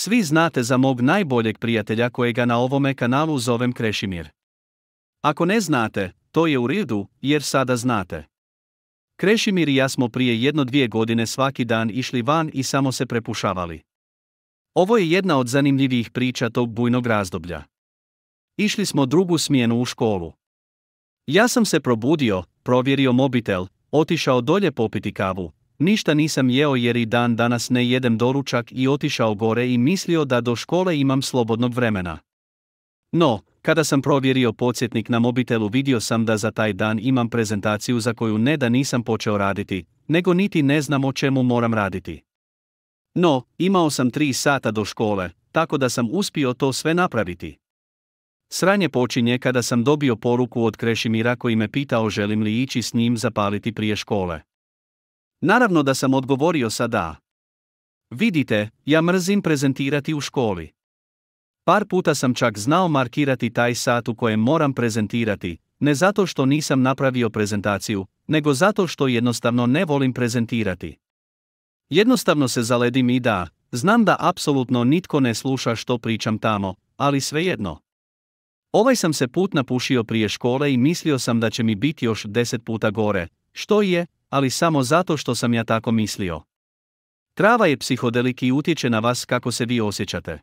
Svi znate za mog najboljeg prijatelja kojega na ovome kanalu zovem Krešimir. Ako ne znate, to je u redu, jer sada znate. Krešimir i ja smo prije jedno dvije godine svaki dan išli van i samo se prepušavali. Ovo je jedna od zanimljivijih priča tog bujnog razdoblja. Išli smo drugu smjenu u školu. Ja sam se probudio, provjerio mobitel, otišao dolje popiti kavu, ništa nisam jeo jer i dan danas ne jedem doručak i otišao gore i mislio da do škole imam slobodnog vremena. No, kada sam provjerio podsjetnik na mobitelu vidio sam da za taj dan imam prezentaciju za koju ne da nisam počeo raditi, nego niti ne znam o čemu moram raditi. No, imao sam tri sata do škole, tako da sam uspio to sve napraviti. Sranje počinje kada sam dobio poruku od Krešimira koji me pitao želim li ići s njim zapaliti prije škole. Naravno da sam odgovorio sa da. Vidite, ja mrzim prezentirati u školi. Par puta sam čak znao markirati taj sat u kojem moram prezentirati, ne zato što nisam napravio prezentaciju, nego zato što jednostavno ne volim prezentirati. Jednostavno se zaledim i da, znam da apsolutno nitko ne sluša što pričam tamo, ali svejedno. Ovaj sam se put napušio prije škole i mislio sam da će mi biti još deset puta gore, što je, ali samo zato što sam ja tako mislio. Trava je psihodelik i utječe na vas kako se vi osjećate.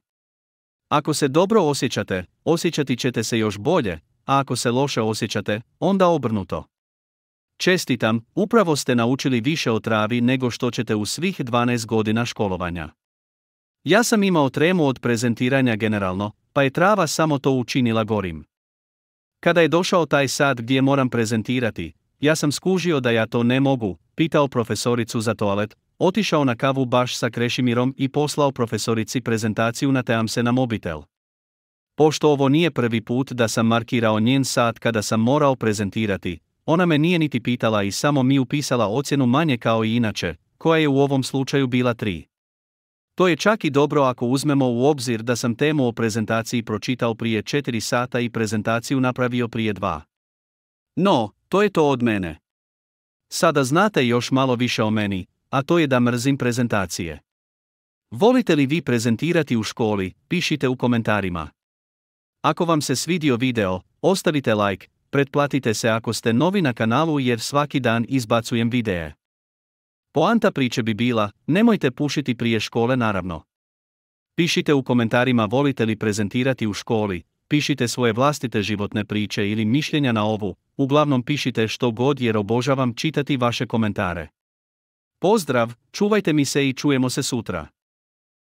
Ako se dobro osjećate, osjećati ćete se još bolje, a ako se loše osjećate, onda obrnuto. Čestitam, upravo ste naučili više o travi nego što ćete u svih 12 godina školovanja. Ja sam imao tremu od prezentiranja generalno, pa je trava samo to učinila gorim. Kada je došao taj sad gdje moram prezentirati, ja sam skužio da ja to ne mogu, pitao profesoricu za toalet, otišao na kavu baš sa Krešimirom i poslao profesorici prezentaciju na team se na mobitel. Pošto ovo nije prvi put da sam markirao njen sat kada sam morao prezentirati, ona me nije niti pitala i samo mi upisala ocjenu manje kao i inače, koja je u ovom slučaju bila tri. To je čak i dobro ako uzmemo u obzir da sam temu o prezentaciji pročitao prije 4 sata i prezentaciju napravio prije dva. No, to je to od mene? Sada znate još malo više o meni, a to je da mrzim prezentacije. Volite li vi prezentirati u školi, pišite u komentarima. Ako vam se svidio video, ostavite like, pretplatite se ako ste novi na kanalu jer svaki dan izbacujem videe. Poanta priče bi bila, nemojte pušiti prije škole naravno. Pišite u komentarima volite li prezentirati u školi, pišite svoje vlastite životne priče ili mišljenja na ovu, uglavnom pišite što god jer obožavam čitati vaše komentare. Pozdrav, čuvajte mi se i čujemo se sutra.